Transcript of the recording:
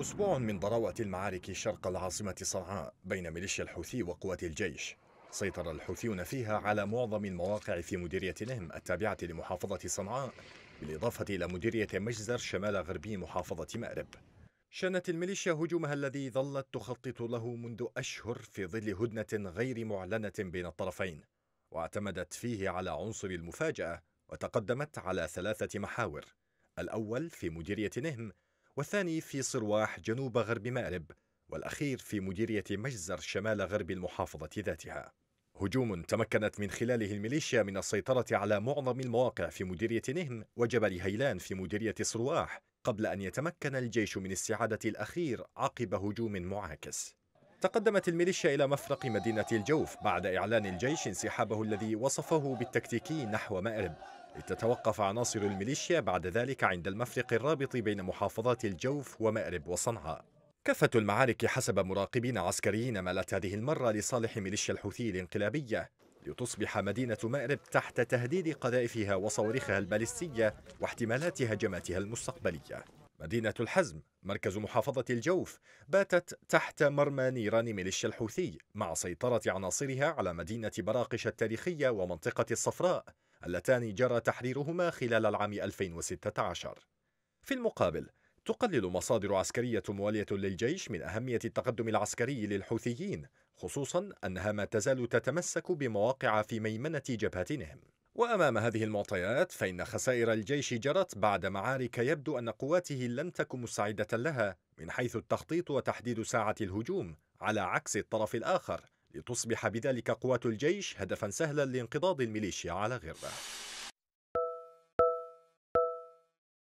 أسبوع من ضراوة المعارك شرق العاصمة صنعاء بين ميليشيا الحوثي وقوات الجيش سيطر الحوثيون فيها على معظم المواقع في مديرية نهم التابعة لمحافظة صنعاء بالإضافة إلى مديرية مجزر شمال غربي محافظة مأرب شنت الميليشيا هجومها الذي ظلت تخطط له منذ أشهر في ظل هدنة غير معلنة بين الطرفين واعتمدت فيه على عنصر المفاجأة وتقدمت على ثلاثة محاور الأول في مديرية نهم والثاني في صرواح جنوب غرب مأرب والأخير في مديرية مجزر شمال غرب المحافظة ذاتها هجوم تمكنت من خلاله الميليشيا من السيطرة على معظم المواقع في مديرية نهم وجبل هيلان في مديرية صرواح قبل أن يتمكن الجيش من استعادة الأخير عقب هجوم معاكس تقدمت الميليشيا إلى مفرق مدينة الجوف بعد إعلان الجيش انسحابه الذي وصفه بالتكتيكي نحو مأرب لتتوقف عناصر الميليشيا بعد ذلك عند المفرق الرابط بين محافظات الجوف ومأرب وصنعاء كافة المعارك حسب مراقبين عسكريين مالت هذه المرة لصالح ميليشيا الحوثي الانقلابية لتصبح مدينة مأرب تحت تهديد قذائفها وصواريخها البالستية واحتمالات هجماتها المستقبلية مدينة الحزم مركز محافظة الجوف باتت تحت مرمى نيران ميليشيا الحوثي مع سيطرة عناصرها على مدينة براقش التاريخية ومنطقة الصفراء اللتان جرى تحريرهما خلال العام 2016 في المقابل تقلل مصادر عسكرية موالية للجيش من أهمية التقدم العسكري للحوثيين خصوصا أنها ما تزال تتمسك بمواقع في ميمنة جبهتهم وأمام هذه المعطيات فإن خسائر الجيش جرت بعد معارك يبدو أن قواته لم تكن مستعدة لها من حيث التخطيط وتحديد ساعة الهجوم على عكس الطرف الآخر لتصبح بذلك قوات الجيش هدفا سهلا لانقضاض الميليشيا على غربه